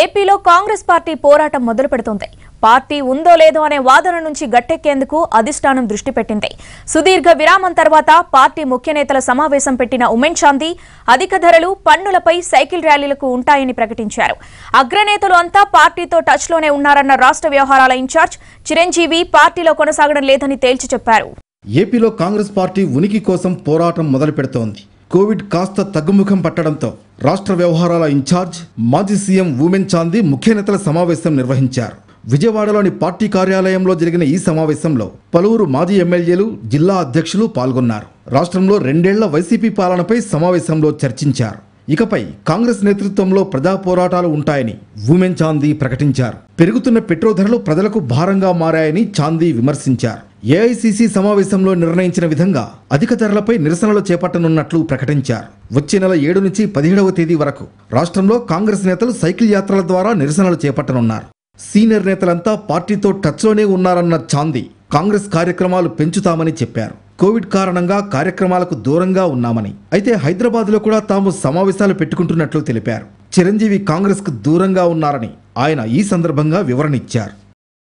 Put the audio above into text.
ఏపీలో కాంగ్రెస్ పార్టీ పోరాటం మొదలు పెడుతుంది పార్టీ ఉందో లేదో అనే వాదన నుంచి గట్టెక్కేందుకు అధిష్టానం దృష్టి పెట్టింది సుదీర్ఘ విరామం తర్వాత పార్టీ ముఖ్యనేతల సమావేశం పెట్టిన ఉమెన్ చాందీ అధిక ధరలు పన్నులపై సైకిల్ ర్యాలీలకు ఉంటాయని ప్రకటించారు అగ్రనేతలు అంతా పార్టీతో టచ్ లోనే ఉన్నారన్న రాష్ట్ర వ్యవహారాల ఇన్ఛార్జ్ చిరంజీవి పార్టీలో కొనసాగడం లేదని తేల్చి చెప్పారు ఏపీలో కాంగ్రెస్ పార్టీ ఉనికి కోసం పోరాటం మొదలు పెడుతోంది కోవిడ్ కాస్త తగ్గుముఖం పట్టడంతో రాష్ట్ర వ్యవహారాల ఇన్ఛార్జ్ మాజీ సీఎం ఉమెన్ చాందీ ముఖ్య నేతల సమావేశం నిర్వహించారు విజయవాడలోని పార్టీ కార్యాలయంలో జరిగిన ఈ సమావేశంలో పలువురు మాజీ ఎమ్మెల్యేలు జిల్లా అధ్యక్షులు పాల్గొన్నారు రాష్ట్రంలో రెండేళ్ల వైసీపీ పాలనపై సమావేశంలో చర్చించారు ఇకపై కాంగ్రెస్ నేతృత్వంలో ప్రజా పోరాటాలు ఉంటాయని ఉమెన్ చాందీ ప్రకటించారు పెరుగుతున్న పెట్రోల్ ధరలు ప్రజలకు భారంగా మారాయని చాందీ విమర్శించారు ఏఐసిసి సమావేశంలో నిర్ణయించిన విధంగా అధిక ధరలపై నిరసనలు చేపట్టనున్నట్లు ప్రకటించారు వచ్చే నెల ఏడు నుంచి పదిహేడవ తేదీ వరకు రాష్ట్రంలో కాంగ్రెస్ నేతలు సైకిల్ యాత్రల ద్వారా నిరసనలు చేపట్టనున్నారు సీనియర్ నేతలంతా పార్టీతో టచ్లోనే ఉన్నారన్న చాందీ కాంగ్రెస్ కార్యక్రమాలు పెంచుతామని చెప్పారు కోవిడ్ కారణంగా కార్యక్రమాలకు దూరంగా ఉన్నామని అయితే హైదరాబాద్లో కూడా తాము సమావేశాలు పెట్టుకుంటున్నట్లు తెలిపారు చిరంజీవి కాంగ్రెస్కు దూరంగా ఉన్నారని ఆయన ఈ సందర్భంగా వివరణ ఇచ్చారు